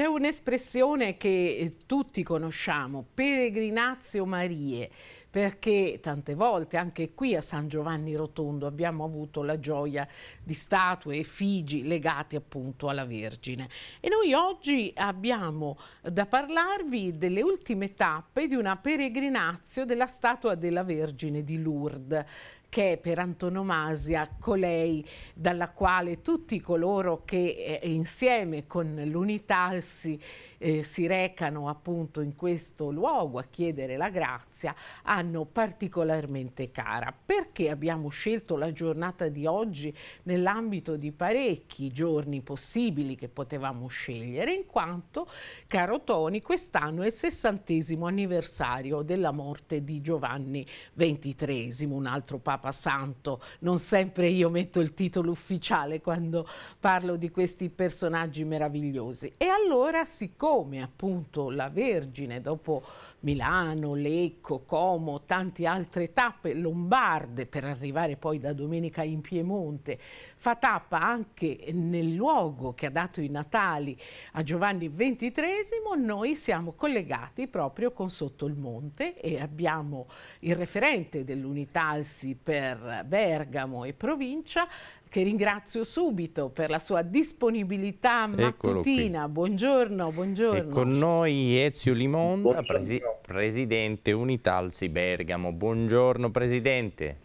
C'è un'espressione che eh, tutti conosciamo, peregrinazio Marie, perché tante volte anche qui a San Giovanni Rotondo abbiamo avuto la gioia di statue, effigi legati appunto alla Vergine. E noi oggi abbiamo da parlarvi delle ultime tappe di una peregrinazio della statua della Vergine di Lourdes che è per antonomasia colei dalla quale tutti coloro che eh, insieme con l'unitarsi eh, si recano appunto in questo luogo a chiedere la grazia hanno particolarmente cara. Perché abbiamo scelto la giornata di oggi nell'ambito di parecchi giorni possibili che potevamo scegliere in quanto, caro Toni, quest'anno è il sessantesimo anniversario della morte di Giovanni XXIII, un altro papa Papa Santo. Non sempre io metto il titolo ufficiale quando parlo di questi personaggi meravigliosi. E allora, siccome appunto la Vergine, dopo Milano, Lecco, Como, tante altre tappe lombarde per arrivare poi da domenica in Piemonte, fa tappa anche nel luogo che ha dato i Natali a Giovanni XXIII, noi siamo collegati proprio con Sotto il Monte e abbiamo il referente dell'Unitalsi per Bergamo e provincia che ringrazio subito per la sua disponibilità mattutina. Buongiorno, buongiorno. E con noi Ezio Limonda, presi presidente Unitalsi Bergamo. Buongiorno presidente.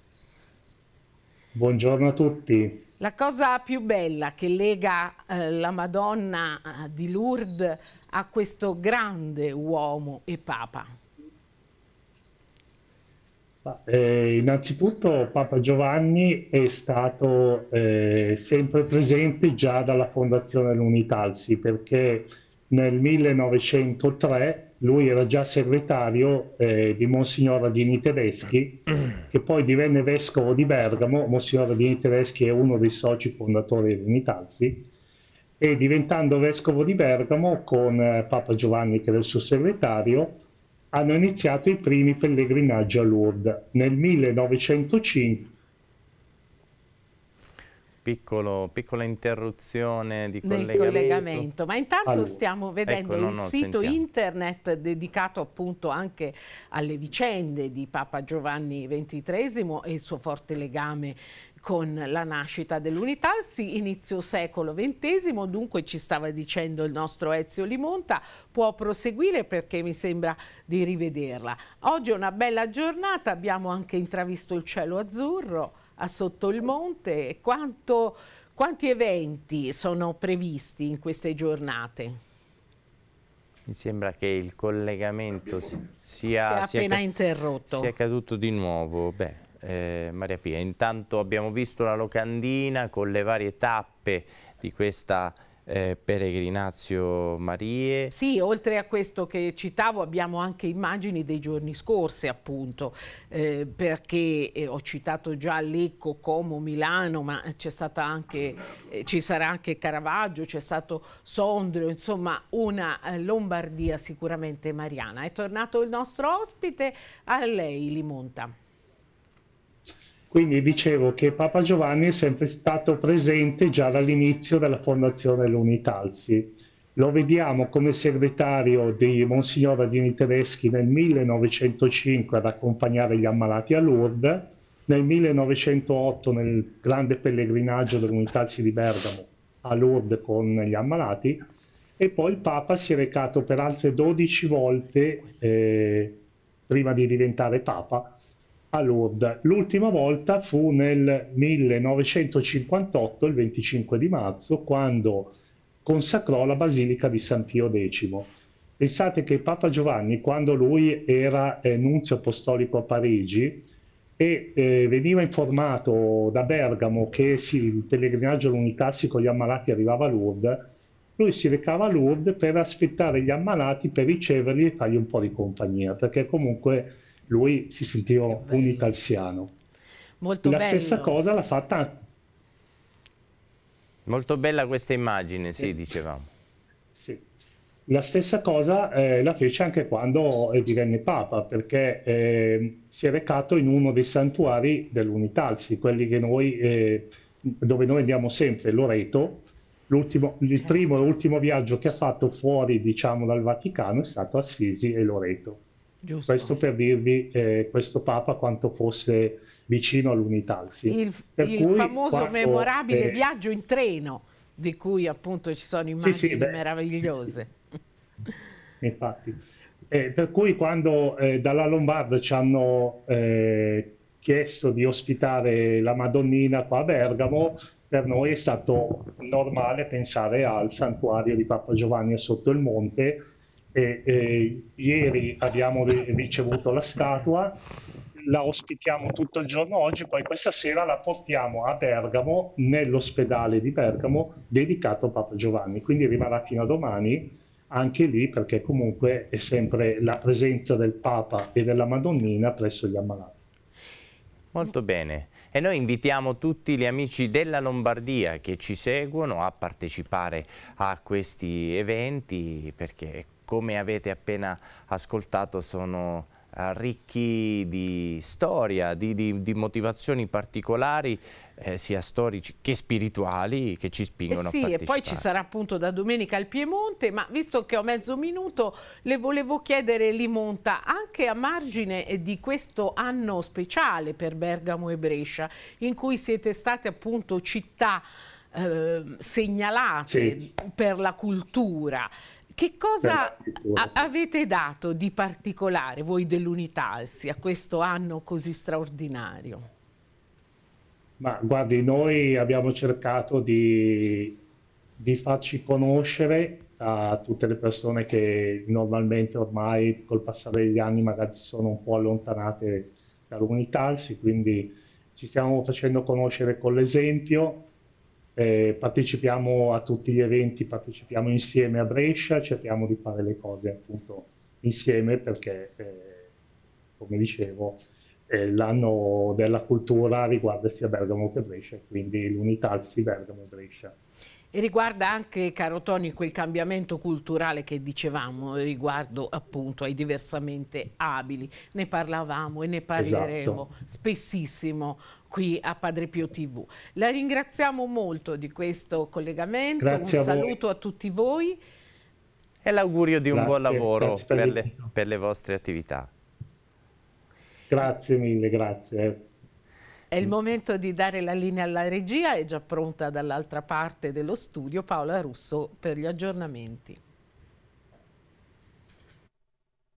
Buongiorno a tutti. La cosa più bella che lega eh, la Madonna eh, di Lourdes a questo grande uomo e papa. Eh, innanzitutto Papa Giovanni è stato eh, sempre presente già dalla fondazione dell'Unitalsi perché nel 1903 lui era già segretario eh, di Monsignor Adini Tedeschi mm. che poi divenne vescovo di Bergamo, Monsignor Adini Tedeschi è uno dei soci fondatori dell'Unitalsi e diventando vescovo di Bergamo con eh, Papa Giovanni che era il suo segretario hanno iniziato i primi pellegrinaggi a Lourdes nel 1905. Piccolo, piccola interruzione di collegamento. collegamento. Ma intanto allora, stiamo vedendo ecco, no, no, il sito sentiamo. internet dedicato appunto anche alle vicende di Papa Giovanni XXIII e il suo forte legame con la nascita dell'unità, sì, inizio secolo XX, dunque ci stava dicendo il nostro Ezio Limonta, può proseguire perché mi sembra di rivederla. Oggi è una bella giornata, abbiamo anche intravisto il cielo azzurro a sotto il monte, Quanto, quanti eventi sono previsti in queste giornate? Mi sembra che il collegamento sia, sia, appena sia, interrotto. Sia caduto di nuovo. Beh, eh, Maria Pia. Intanto abbiamo visto la locandina con le varie tappe di questa eh, Peregrinazio Marie. Sì, oltre a questo che citavo abbiamo anche immagini dei giorni scorsi appunto, eh, perché eh, ho citato già Lecco, Como, Milano, ma c'è stata anche, eh, ci sarà anche Caravaggio, c'è stato Sondrio, insomma una eh, Lombardia sicuramente mariana. È tornato il nostro ospite, a lei Limonta. Quindi dicevo che Papa Giovanni è sempre stato presente già dall'inizio della fondazione dell'Unitalsi. Lo vediamo come segretario di Monsignor Adini Tedeschi nel 1905 ad accompagnare gli ammalati a Lourdes, nel 1908 nel grande pellegrinaggio dell'Unitalsi di Bergamo a Lourdes con gli ammalati e poi il Papa si è recato per altre 12 volte eh, prima di diventare Papa a Lourdes. L'ultima volta fu nel 1958, il 25 di marzo, quando consacrò la Basilica di San Pio X. Pensate che Papa Giovanni, quando lui era eh, nunzio apostolico a Parigi e eh, veniva informato da Bergamo che sì, il pellegrinaggio all'unitarsi con gli ammalati arrivava a Lourdes, lui si recava a Lourdes per aspettare gli ammalati, per riceverli e fargli un po' di compagnia, perché comunque lui si sentiva un italiano. Molto la bello. stessa cosa l'ha fatta... Molto bella questa immagine, sì, sì. dicevamo. Sì. La stessa cosa eh, la fece anche quando eh, divenne Papa, perché eh, si è recato in uno dei santuari dell'Unitalsi, quelli che noi, eh, dove noi andiamo sempre, Loreto. il certo. primo e ultimo viaggio che ha fatto fuori diciamo, dal Vaticano è stato Assisi e Loreto. Giusto. Questo per dirvi eh, questo Papa quanto fosse vicino all'unitarsi. Il, il famoso quando, memorabile eh, viaggio in treno, di cui appunto ci sono immagini sì, sì, beh, meravigliose. Sì, Infatti. Eh, per cui quando eh, dalla Lombarda ci hanno eh, chiesto di ospitare la Madonnina qua a Bergamo, per noi è stato normale pensare al santuario di Papa Giovanni sotto il monte, e, e, ieri abbiamo ricevuto la statua, la ospitiamo tutto il giorno oggi, poi questa sera la portiamo a Bergamo, nell'ospedale di Bergamo, dedicato a Papa Giovanni. Quindi rimarrà fino a domani anche lì perché comunque è sempre la presenza del Papa e della Madonnina presso gli ammalati. Molto bene. E noi invitiamo tutti gli amici della Lombardia che ci seguono a partecipare a questi eventi perché come avete appena ascoltato sono eh, ricchi di storia, di, di, di motivazioni particolari, eh, sia storici che spirituali, che ci spingono eh sì, a partecipare. Sì, e poi ci sarà appunto da domenica il Piemonte, ma visto che ho mezzo minuto, le volevo chiedere Limonta, anche a margine di questo anno speciale per Bergamo e Brescia, in cui siete state appunto città eh, segnalate sì. per la cultura, che cosa avete dato di particolare voi dell'Unitalsi a questo anno così straordinario? Ma guardi, noi abbiamo cercato di, di farci conoscere a tutte le persone che normalmente ormai col passare degli anni magari si sono un po' allontanate dall'Unitalsi, quindi ci stiamo facendo conoscere con l'esempio, eh, partecipiamo a tutti gli eventi, partecipiamo insieme a Brescia, cerchiamo di fare le cose appunto insieme perché, eh, come dicevo, eh, l'anno della cultura riguarda sia Bergamo che Brescia, quindi l'unità si Bergamo Brescia e riguarda anche, caro Tony, quel cambiamento culturale che dicevamo riguardo appunto ai diversamente abili. Ne parlavamo e ne parleremo esatto. spessissimo qui a Padre Pio TV. La ringraziamo molto di questo collegamento, Grazie un a saluto a tutti voi. E l'augurio di un Grazie. buon lavoro per le, per le vostre attività. Grazie mille, grazie. È il mm. momento di dare la linea alla regia, è già pronta dall'altra parte dello studio Paola Russo per gli aggiornamenti.